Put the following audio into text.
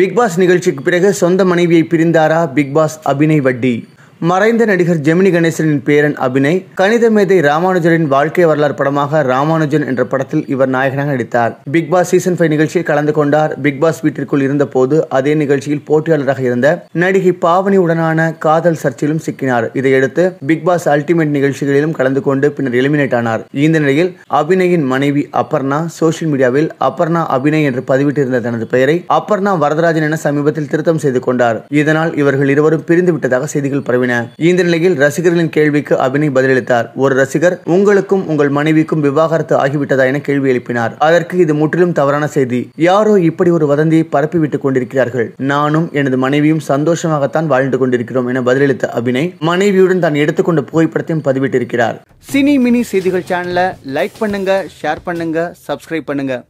Bigg Boss நிகழ்ச்சிக்கு பிறகு சொந்த மனைவியை பிரிந்தாரா பிக்பாஸ் அபிநய் வட்டி மறைந்த நடிகர் ஜெமினி கணேசனின் பேரன் அபிநய் கணித மேதை ராமானுஜரின் வாழ்க்கை வரலாறு படமாக ராமானுஜன் என்ற படத்தில் இவர் நாயகனாக நடித்தார் பிக் பாஸ் சீசன் ஃபைவ் நிகழ்ச்சியில் கலந்து கொண்டார் பிக் பாஸ் வீட்டிற்குள் இருந்த போது அதே நிகழ்ச்சியில் போட்டியாளராக இருந்த நடிகை பாவனி உடனான காதல் சர்ச்சையிலும் சிக்கினார் இதையடுத்து பிக் பாஸ் அல்டிமேட் நிகழ்ச்சிகளிலும் கலந்து கொண்டு பின்னர் எலிமினேட் ஆனார் இந்த நிலையில் அபிநயின் மனைவி அப்பர்ணா சோசியல் மீடியாவில் அப்பர்ணா அபிநய் என்று பதிவிட்டிருந்த தனது பெயரை அப்பர்ணா வரதராஜன் என சமீபத்தில் திருத்தம் செய்து கொண்டார் இதனால் இவர்கள் இருவரும் பிரிந்து விட்டதாக செய்திகள் பரவின உள்ளன இந்த நிலையில் ரசிகர்களின் கேள்விக்கு அபினி பதிலளித்தார் ஒரு ரசிகர் உங்களுக்கும் உங்கள் மனைவிக்கும் விவாகரத்து ஆகிவிட்டதா என கேள்வி எழுப்பினார் அதற்கு இது முற்றிலும் தவறான செய்தி யாரோ இப்படி ஒரு வதந்தியை பரப்பிவிட்டுக் கொண்டிருக்கிறார்கள் நானும் எனது மனைவியும் சந்தோஷமாகத்தான் வாழ்ந்து கொண்டிருக்கிறோம் என பதிலளித்த அபினை மனைவியுடன் தான் எடுத்துக்கொண்ட புகைப்படத்தையும் பதிவிட்டிருக்கிறார் சினி மினி செய்திகள் சேனலை லைக் பண்ணுங்க ஷேர் பண்ணுங்க சப்ஸ்கிரைப் பண்ணுங்க